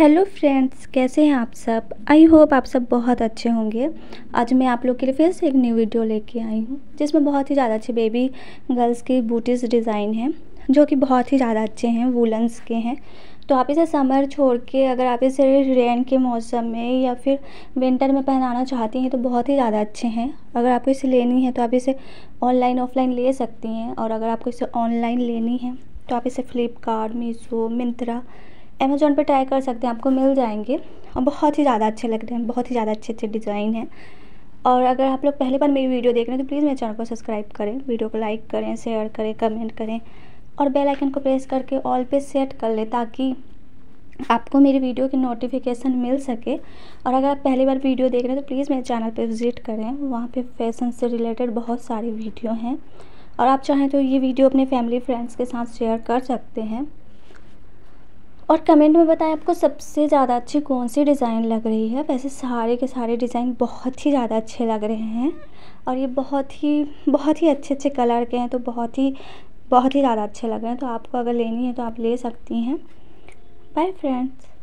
hello friends कैसे हैं आप सब आई होप आप सब बहुत अच्छे होंगे आज मैं आप लोग के लिए फिर से एक न्यू वीडियो लेके आई हूँ जिसमें बहुत ही ज़्यादा अच्छे बेबी गर्ल्स की बूटीज़ डिज़ाइन हैं जो कि बहुत ही ज़्यादा अच्छे हैं वूलन्स के हैं तो आप इसे समर छोड़ के अगर आप इसे रेन के मौसम में या फिर विंटर में पहनाना चाहती हैं तो बहुत ही ज़्यादा अच्छे हैं अगर आपको इसे लेनी है तो आप इसे ऑनलाइन ऑफलाइन ले सकती हैं और अगर आपको इसे ऑनलाइन लेनी है तो आप इसे फ्लिपकार्ट मीशो मिंत्रा अमेज़ोन पर ट्राई कर सकते हैं आपको मिल जाएंगे और बहुत ही ज़्यादा अच्छे लग रहे हैं बहुत ही ज़्यादा अच्छे अच्छे डिज़ाइन हैं और अगर आप लोग पहली बार मेरी वीडियो देख रहे हैं तो प्लीज़ मेरे चैनल को सब्सक्राइब करें वीडियो को लाइक करें शेयर करें कमेंट करें और बेल आइकन को प्रेस करके ऑल पे सेट कर लें ताकि आपको मेरी वीडियो की नोटिफिकेशन मिल सके और अगर आप पहली बार वीडियो देख रहे हैं तो प्लीज़ मेरे चैनल पर विज़िट करें वहाँ पर फैशन से रिलेटेड बहुत सारी वीडियो हैं और आप चाहें तो ये वीडियो अपने फैमिली फ्रेंड्स के साथ शेयर कर सकते हैं और कमेंट में बताएं आपको सबसे ज़्यादा अच्छी कौन सी डिज़ाइन लग रही है वैसे सारे के सारे डिज़ाइन बहुत ही ज़्यादा अच्छे लग रहे हैं और ये बहुत ही बहुत ही अच्छे अच्छे कलर के हैं तो बहुत ही बहुत ही ज़्यादा अच्छे लग रहे हैं तो आपको अगर लेनी है तो आप ले सकती हैं बाय फ्रेंड्स